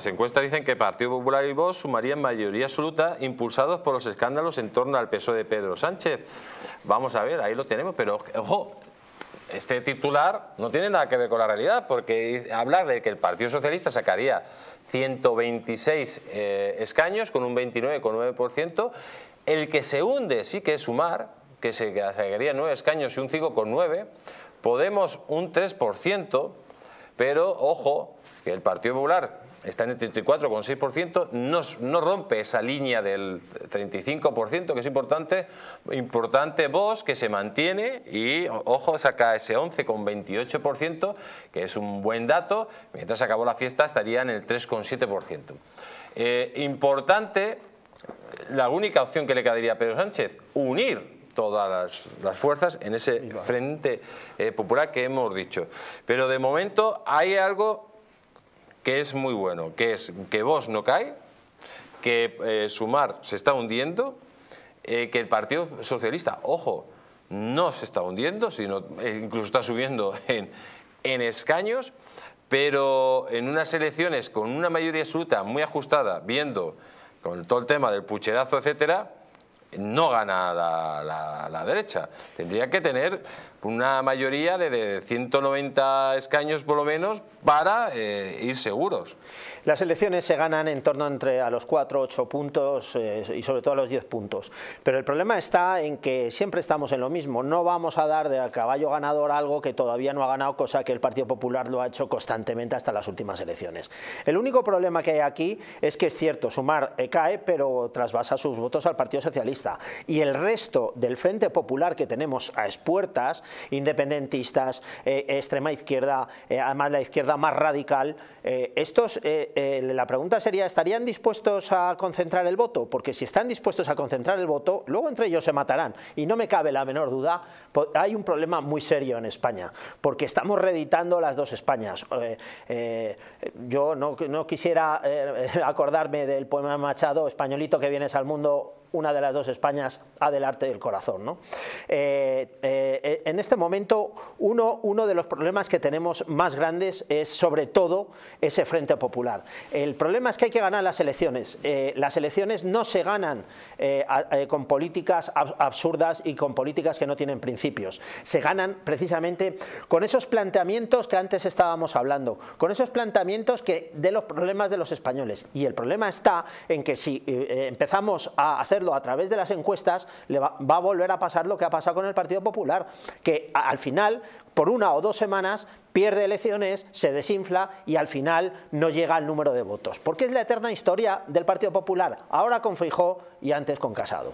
Las encuestas dicen que Partido Popular y Vox sumarían mayoría absoluta impulsados por los escándalos en torno al peso e de Pedro Sánchez. Vamos a ver, ahí lo tenemos, pero ojo, este titular no tiene nada que ver con la realidad, porque hablar de que el Partido Socialista sacaría 126 eh, escaños con un 29,9%, el que se hunde sí que es sumar, que se sacaría 9 escaños y un 5,9%, Podemos un 3%, pero, ojo, que el Partido Popular está en el 34,6%, no, no rompe esa línea del 35%, que es importante, importante vos que se mantiene y, ojo, saca ese 11,28%, que es un buen dato, mientras acabó la fiesta estaría en el 3,7%. Eh, importante, la única opción que le quedaría a Pedro Sánchez, unir todas las, fuerzas en ese frente eh, popular que hemos dicho. Pero de momento hay algo que es muy bueno, que es que vos no cae, que eh, Sumar se está hundiendo, eh, que el Partido Socialista, ojo, no se está hundiendo, sino incluso está subiendo en, en escaños, pero en unas elecciones con una mayoría absoluta muy ajustada, viendo con todo el tema del pucherazo, etcétera, no gana la, derecha. Tendría que tener una mayoría de, 190 escaños por lo menos para eh, ir seguros. Las elecciones se ganan en torno entre a los 4, 8 puntos eh, y sobre todo a los 10 puntos. Pero el problema está en que siempre estamos en lo mismo. No vamos a dar de caballo ganador algo que todavía no ha ganado, cosa que el Partido Popular lo ha hecho constantemente hasta las últimas elecciones. El único problema que hay aquí es que es cierto, sumar eh, cae, pero trasvasa sus votos al Partido Socialista y el resto del Frente Popular que tenemos a espuertas independentistas, eh, extrema izquierda, eh, además la izquierda más radical, eh, estos, la pregunta sería, ¿estarían dispuestos a concentrar el voto? Porque si están dispuestos a concentrar el voto, luego entre ellos se matarán. Y no me cabe la menor duda, hay un problema muy serio en España, porque estamos reeditando las dos Españas. yo no, quisiera acordarme del poema Machado, españolito que vienes al mundo una de las dos Españas adelante del corazón. ¿no? Eh, eh, eh, en este momento, uno, uno de los problemas que tenemos más grandes es sobre todo ese frente popular. El problema es que hay que ganar las elecciones. Eh, las elecciones no se ganan con políticas absurdas y con políticas que no tienen principios. Se ganan precisamente con esos planteamientos que antes estábamos hablando, con esos planteamientos que de los problemas de los españoles. Y el problema está en que si empezamos a hacer a través de las encuestas, le va, a volver a pasar lo que ha pasado con el Partido Popular, que al final, por una o dos semanas, pierde elecciones, se desinfla y al final no llega al número de votos. Porque es la eterna historia del Partido Popular, ahora con Feijó y antes con Casado.